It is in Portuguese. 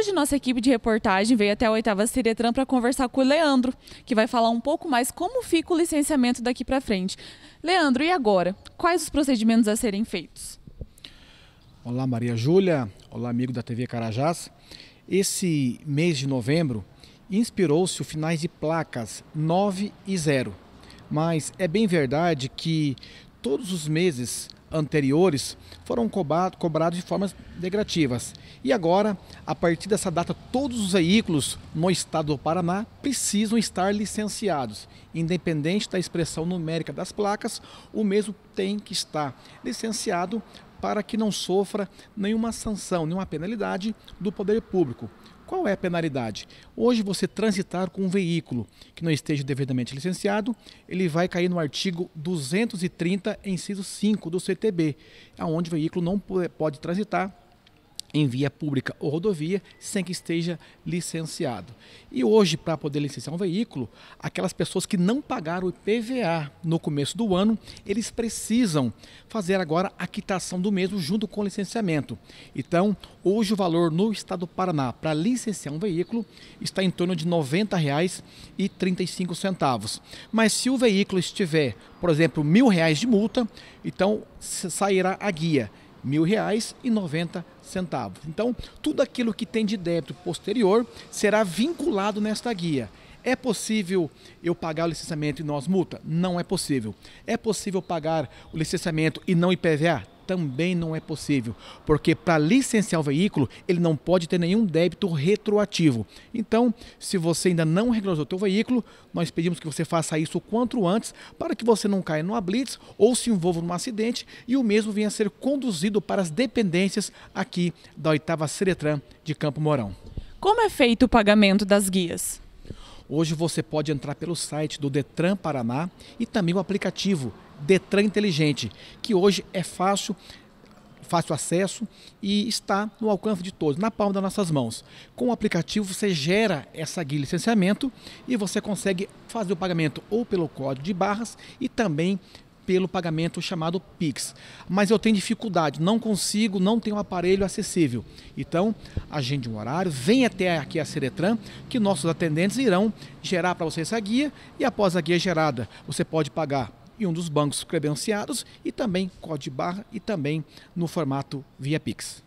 Hoje, nossa equipe de reportagem veio até a oitava Ciretran para conversar com o Leandro, que vai falar um pouco mais como fica o licenciamento daqui para frente. Leandro, e agora? Quais os procedimentos a serem feitos? Olá, Maria Júlia. Olá, amigo da TV Carajás. Esse mês de novembro inspirou-se o finais de placas 9 e 0. Mas é bem verdade que todos os meses anteriores foram cobrados de formas negativas. E agora, a partir dessa data, todos os veículos no estado do Paraná precisam estar licenciados. Independente da expressão numérica das placas, o mesmo tem que estar licenciado para que não sofra nenhuma sanção, nenhuma penalidade do poder público qual é a penalidade? Hoje, você transitar com um veículo que não esteja devidamente licenciado, ele vai cair no artigo 230, inciso 5 do CTB, aonde o veículo não pode transitar em via pública ou rodovia sem que esteja licenciado. E hoje, para poder licenciar um veículo, aquelas pessoas que não pagaram o IPVA no começo do ano, eles precisam fazer agora a quitação do mesmo junto com o licenciamento. Então, hoje o valor no estado do Paraná para licenciar um veículo está em torno de R$ 90,35. Mas se o veículo estiver, por exemplo, R$ 1.000 de multa, então sairá a guia mil reais e noventa centavos. Então, tudo aquilo que tem de débito posterior será vinculado nesta guia. É possível eu pagar o licenciamento e nós multa? Não é possível. É possível pagar o licenciamento e não IPVA? também não é possível, porque para licenciar o veículo, ele não pode ter nenhum débito retroativo. Então, se você ainda não regularizou o seu veículo, nós pedimos que você faça isso o quanto antes, para que você não caia numa blitz ou se envolva num acidente e o mesmo venha a ser conduzido para as dependências aqui da oitava Seretran de Campo Mourão. Como é feito o pagamento das guias? Hoje você pode entrar pelo site do Detran Paraná e também o aplicativo Detran Inteligente, que hoje é fácil fácil acesso e está no alcance de todos, na palma das nossas mãos. Com o aplicativo você gera essa guia licenciamento e você consegue fazer o pagamento ou pelo código de barras e também pelo pagamento chamado Pix. Mas eu tenho dificuldade, não consigo, não tenho um aparelho acessível. Então, agende um horário, venha até aqui a Seretran, que nossos atendentes irão gerar para você essa guia e após a guia gerada, você pode pagar e um dos bancos credenciados e também código barra e também no formato via Pix.